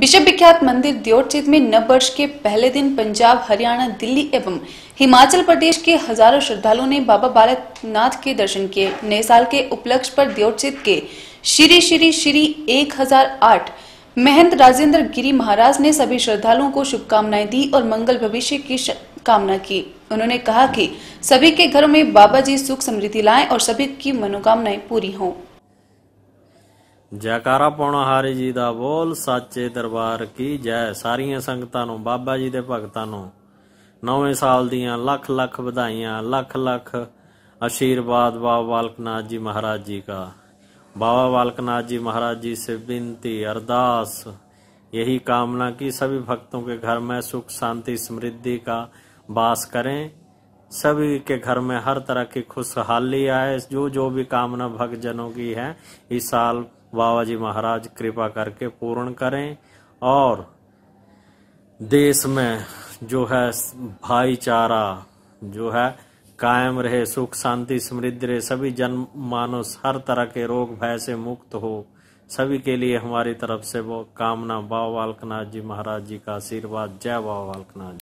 विश्व विख्यात मंदिर दियोटचित में नव वर्ष के पहले दिन पंजाब हरियाणा दिल्ली एवं हिमाचल प्रदेश के हजारों श्रद्धालुओं ने बाबा नाथ के दर्शन किए नए साल के उपलक्ष्य पर दियोटचित के श्री श्री श्री 1008 महंत राजेंद्र गिरी महाराज ने सभी श्रद्धालुओं को शुभकामनाएं दी और मंगल भविष्य की कामना की उन्होंने कहा कि सभी के घरों में बाबा जी सुख समृद्धि लाए और सभी की मनोकामनाएं पूरी हों ਜੈਕਾਰਾ ਪਾਉਣਾ ਹਾਰੇ ਜੀ ਦਾ ਬੋਲ ਸੱਚੇ ਦਰਬਾਰ ਕੀ ਜੈ ਸਾਰੀਆਂ ਸੰਗਤਾਂ ਨੂੰ ਬਾਬਾ ਜੀ ਦੇ ਭਗਤਾਂ ਨੂੰ ਨਵੇਂ ਸਾਲ ਦੀਆਂ ਲੱਖ ਲੱਖ ਵਧਾਈਆਂ ਲੱਖ ਲੱਖ ਆਸ਼ੀਰਵਾਦ ਬਾਬਾ ਵਾਲਕਨਾਥ ਜੀ ਮਹਾਰਾਜ ਜੀ ਦਾ ਬਾਬਾ ਵਾਲਕਨਾਥ ਜੀ ਮਹਾਰਾਜ ਜੀ से विनती अरदास यही कामना की सभी भक्तों के घर में सुख शांति समृद्धि का वास करें सभी के घर में हर तरह की खुशहाली आए जो जो भी कामना भक्त जनों की है इस साल बाबा जी महाराज कृपा करके पूर्ण करें और देश में जो है भाईचारा जो है कायम रहे सुख शांति समृद्धि रहे सभी जन मानुस हर तरह के रोग भय से मुक्त हो सभी के लिए हमारी तरफ से वो कामना बाबा बालकनाथ जी महाराज जी का आशीर्वाद जय बाबा बालकनाथ